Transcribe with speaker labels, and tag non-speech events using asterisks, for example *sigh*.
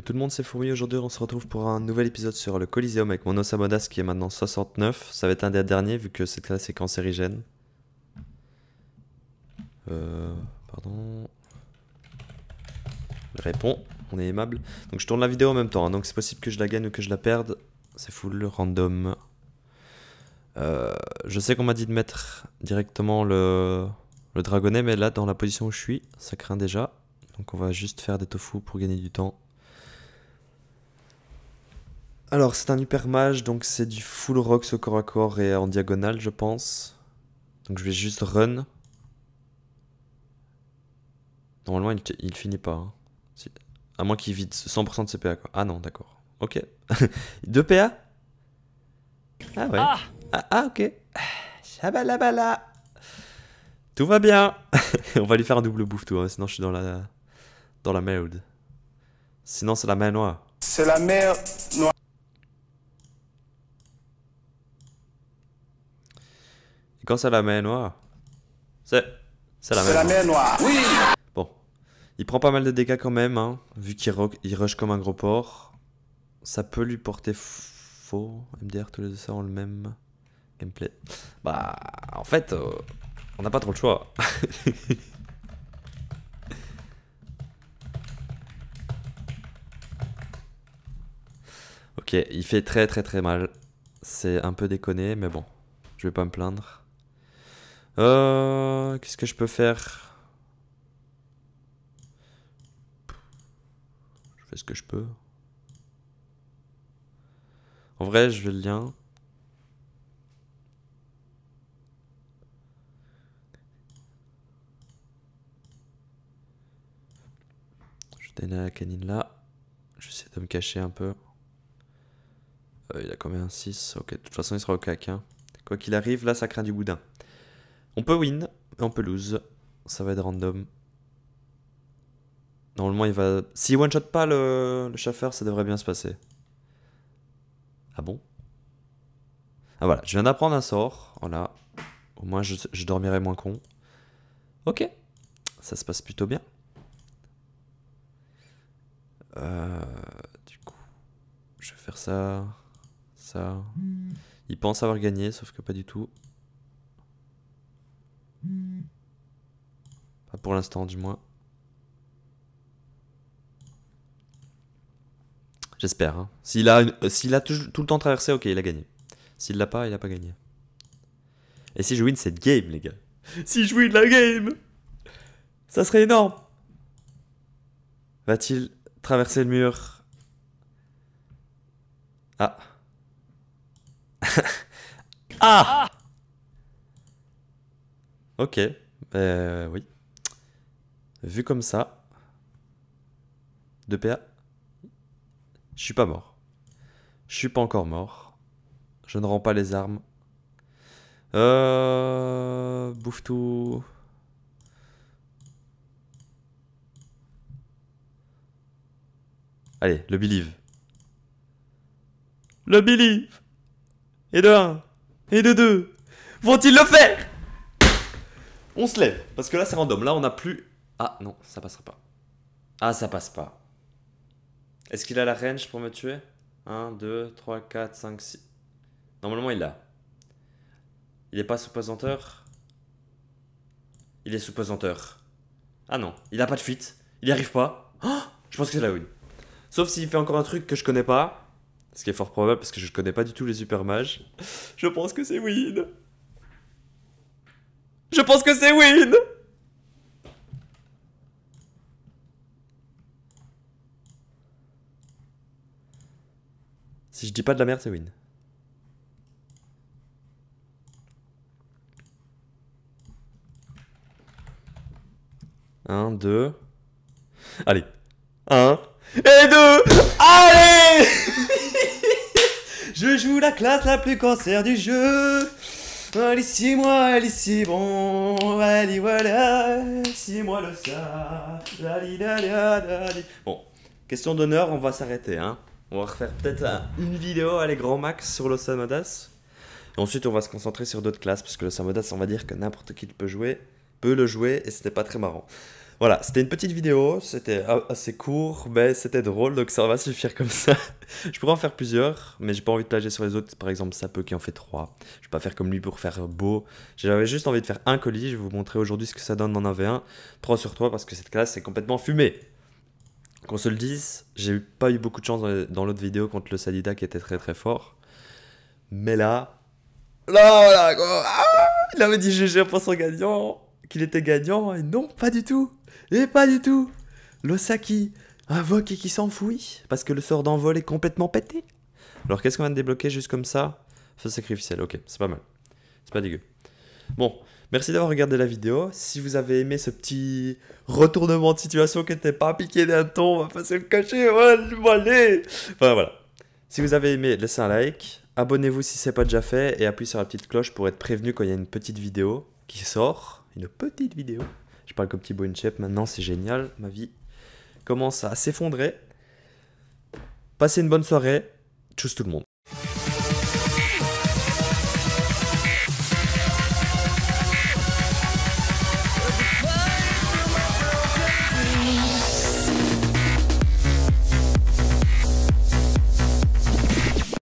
Speaker 1: tout le monde, c'est Fourmi. Aujourd'hui, on se retrouve pour un nouvel épisode sur le Coliseum avec mon Osamodas qui est maintenant 69. Ça va être un des derniers vu que cette classe est cancérigène. Euh, pardon. Répond, on est aimable. Donc je tourne la vidéo en même temps, hein. donc c'est possible que je la gagne ou que je la perde. C'est full random. Euh, je sais qu'on m'a dit de mettre directement le, le dragonnet, mais là, dans la position où je suis, ça craint déjà. Donc on va juste faire des tofu pour gagner du temps. Alors, c'est un hyper mage, donc c'est du full rock au corps à corps et en diagonale, je pense. Donc, je vais juste run. Normalement, il, finit pas. A hein. À moins qu'il vide 100% de ses PA, quoi. Ah non, d'accord. Ok. 2 *laughs* PA Ah ouais. Ah, ah, ah ok. Shabalabala. Tout va bien. *laughs* On va lui faire un double bouffe, tout, hein, sinon je suis dans la... Dans la merde. Sinon, c'est la main noire. C'est la merde. Quand c'est la main noire C'est. C'est la, noire. Oui Bon. Il prend pas mal de dégâts quand même, hein, vu qu'il rush comme un gros porc. Ça peut lui porter faux. MDR, tous les deux ça ont le même gameplay. Bah, en fait, euh, on n'a pas trop le choix. *laughs* ok, il fait très très très mal. C'est un peu déconné, mais bon, je vais pas me plaindre. Euh, qu'est-ce que je peux faire Je fais ce que je peux. En vrai, je vais le lien. Je donne la canine là. Je essayer de me cacher un peu. Euh, il a combien 6 Ok, de toute façon, il sera au cac. Hein. Quoi qu'il arrive, là, ça craint du boudin. On peut win et on peut lose. Ça va être random. Normalement, il va. S'il one-shot pas le, le chauffeur, ça devrait bien se passer. Ah bon Ah voilà, je viens d'apprendre un sort. Voilà. Au moins, je, dormirai moins con. Ok. Ça se passe plutôt bien. Euh, du coup, je vais faire ça. Ça. Hmm. Il pense avoir gagné, sauf que pas du tout. Pour l'instant, du moins. J'espère. Hein. S'il a, euh, a tout, le temps traversé, ok, il a gagné. S'il l'a pas, il a pas gagné. Et si je win cette game, les gars *laughs* Si je win la game Ça serait énorme Va-t-il traverser le mur Ah. *laughs* ah, ah Ok. Euh, oui vu comme ça, De pa je suis pas mort. Je suis pas encore mort. Je ne rends pas les armes. Euh, bouffe tout. Allez, le believe. Le believe Et de 1 Et de 2 Vont-ils le faire On se lève, parce que là c'est random. Là on n'a plus ah non, ça passera pas. Ah, ça passe pas. Est-ce qu'il a la range pour me tuer 1, 2, 3, 4, 5, 6. Normalement, il l'a. Il est pas sous pesanteur Il est sous pesanteur. Ah non, il a pas de fuite. Il n'y arrive pas. Oh, je pense que c'est la win. Sauf s'il fait encore un truc que je connais pas. Ce qui est fort probable parce que je connais pas du tout les super mages. Je pense que c'est win. Je pense que c'est win Si je dis pas de la merde, c'est win. Un, deux. Allez. 1 Et 2 Allez *laughs* Je joue la classe la plus cancer du jeu. Allez, si moi, allez, si bon. Allez, voilà. Si moi le ça. Allez, Bon. Question d'honneur, on va s'arrêter, hein. On va refaire peut-être une vidéo, allez, grand max sur le Samodas. Ensuite, on va se concentrer sur d'autres classes, parce que le Samodas, on va dire que n'importe qui peut jouer, peut le jouer, et c'était pas très marrant. Voilà, c'était une petite vidéo, c'était assez court, mais c'était drôle, donc ça va suffire comme ça. *laughs* je pourrais en faire plusieurs, mais j'ai pas envie de plager sur les autres, par exemple Sapeu qui en fait trois. Je vais pas faire comme lui pour faire beau. J'avais juste envie de faire un colis, je vais vous montrer aujourd'hui ce que ça donne 1v1. 3 sur toi parce que cette classe est complètement fumée. Qu'on se le dise, j'ai pas eu beaucoup de chance dans l'autre vidéo contre le Sadida qui était très très fort. Mais là. Là, ah, il avait dit GG pour son gagnant, qu'il était gagnant, et non, pas du tout. Et pas du tout. L'Osaki invoque et qui s'enfouit, parce que le sort d'envol est complètement pété. Alors qu'est-ce qu'on va débloquer juste comme ça Feu sacrificiel, ok, c'est pas mal. C'est pas dégueu. Bon, Merci d'avoir regardé la vidéo. Si vous avez aimé ce petit retournement de situation qui n'était pas piqué d'un ton, on va passer le cachet, on va aller. voilà. Si vous avez aimé, laissez un like, abonnez-vous si ce n'est pas déjà fait et appuyez sur la petite cloche pour être prévenu quand il y a une petite vidéo qui sort. Une petite vidéo. Je parle comme Thibaut chef. maintenant, c'est génial, ma vie commence à s'effondrer. Passez une bonne soirée. Tchuss tout le monde.